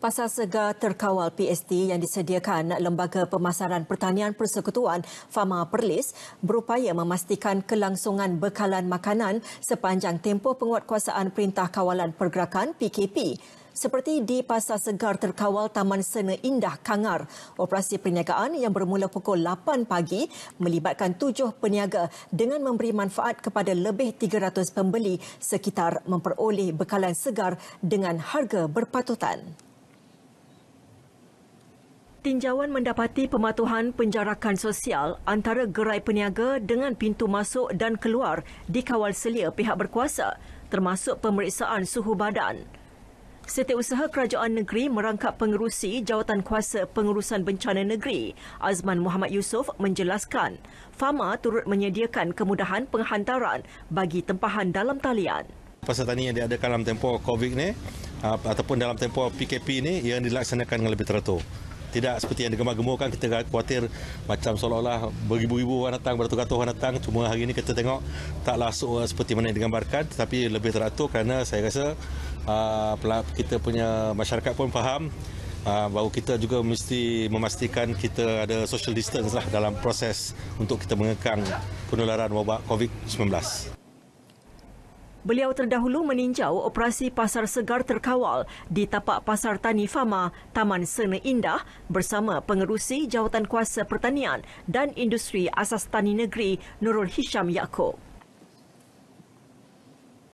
Pasar segar terkawal PST yang disediakan Lembaga Pemasaran Pertanian Persekutuan Fama Perlis berupaya memastikan kelangsungan bekalan makanan sepanjang tempoh penguatkuasaan Perintah Kawalan Pergerakan PKP. Seperti di Pasar Segar Terkawal Taman Sena Indah Kangar, operasi perniagaan yang bermula pukul 8 pagi melibatkan tujuh peniaga dengan memberi manfaat kepada lebih 300 pembeli sekitar memperoleh bekalan segar dengan harga berpatutan. Tinjauan mendapati pematuhan penjarakan sosial antara gerai peniaga dengan pintu masuk dan keluar dikawal selia pihak berkuasa termasuk pemeriksaan suhu badan. Setiausaha Kerajaan Negeri merangkap pengerusi Jawatan Kuasa Pengurusan Bencana Negeri, Azman Muhammad Yusof menjelaskan, FAMA turut menyediakan kemudahan penghantaran bagi tempahan dalam talian. Pasal tani yang diadakan dalam tempoh COVID ni ataupun dalam tempoh PKP ini yang dilaksanakan dengan lebih teratur tidak seperti yang digemar-gemurkan kita khawatir macam seolah-olah beribu-ribu orang datang beratus-ratus orang datang cuma hari ini kita tengok taklah so, eh, seperti mana yang digambarkan tetapi lebih teratur kerana saya rasa uh, kita punya masyarakat pun faham uh, bahawa kita juga mesti memastikan kita ada social distance lah dalam proses untuk kita mengekang penularan wabak COVID-19. Beliau terdahulu meninjau operasi pasar segar terkawal di tapak pasar Tani Fama, Taman Sena Indah bersama pengerusi jawatan kuasa pertanian dan industri asas tani negeri Nurul Hisham Yaakob.